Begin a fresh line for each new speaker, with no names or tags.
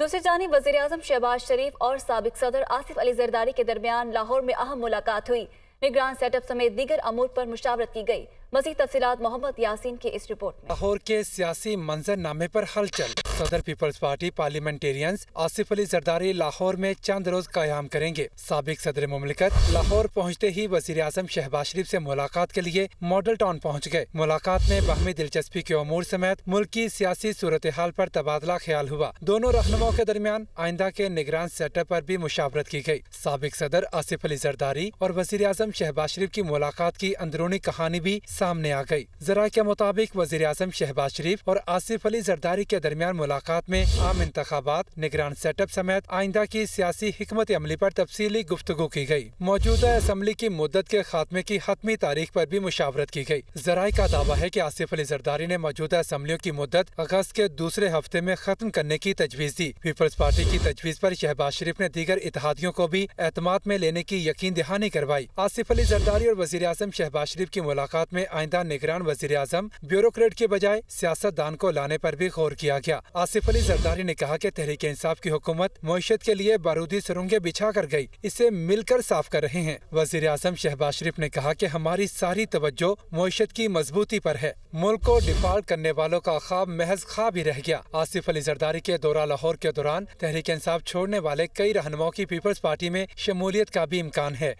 दूसरी जानी वजीर अजम शहबाज शरीफ और सबक सदर आसिफ अली जरदारी के दरमियान लाहौर में अहम मुलाकात हुई निगरान सेटअप समेत दीगर अमूर पर मुशावरत की गई मजीद तफसी मोहम्मद यासीन की इस रिपोर्ट
में लाहौर के सियासी मंजरनामे पर हलचल सदर पीपल्स पार्टी पार्लियामेंटेरियंस आसिफ अली जरदारी लाहौर में चंद रोज कायम करेंगे सबक सदर ममलिकत लाहौर पहुँचते ही वजीर अजम शहबाज शरीफ ऐसी मुलाकात के लिए मॉडल टाउन पहुँच गए मुलाकात में बहमी दिलचस्पी के अमूर समेत मुल्क की सियासी सूरत हाल आरोप तबादला ख्याल हुआ दोनों रहनुमाओं के दरमियान आइंदा के निगरान सेटअप आरोप भी मुशावरत की गयी सबक सदर आसिफ अली जरदारी और वजीर अजम शहबाज शरीफ की मुलाकात की अंदरूनी कहानी भी सामने आ गयी जरा के मुताबिक वजीर अजम शहबाज शरीफ और आसिफ अली जरदारी के दरमियान मुलाकात में आम इंतबात निगरान सेटअप समेत आइंदा की सियासी हमत अमली आरोप तफसीली गुफ्तु की गयी मौजूदा असम्बली की मुद्दत के खात्मे की हतमी तारीख आरोप भी मुशावरत की गयी जराये का दावा है की आसिफ अली जरदारी ने मौजूदा असम्बलियों की मुद्दत अगस्त के दूसरे हफ्ते में खत्म करने की तजवीज़ दी पीपल्स पार्टी की तजवीज़ आरोप शहबाज शरीफ ने दीगर इतिहादियों को भी एतमाद में लेने की यकीन दहानी करवाई आसिफ अली जरदारी और वजी अजम शहबाज शरीफ की मुलाकात में आइंदा निगरान वजी अजम ब्यूरोक्रेट के बजाय सियासतदान को लाने आरोप भी गौर किया गया आसिफ अली जरदारी ने कहा कि तहरीक इंसाफ की हुकूमत मीशत के लिए बारूदी सुरंगें बिछा कर गयी इसे मिलकर साफ कर रहे हैं वजीर अजम शहबाज शरीफ ने कहा की हमारी सारी तवज्जो मीशत की मजबूती आरोप है मुल्क को डिफॉल्ट करने वालों का ख्वाब महज ख्वाब ही रह गया आसिफ अली जरदारी के दौरा लाहौर के दौरान तहरीक इंसाफ छोड़ने वाले कई रहनुमाओं की पीपल्स पार्टी में शमूलियत का भी इम्कान है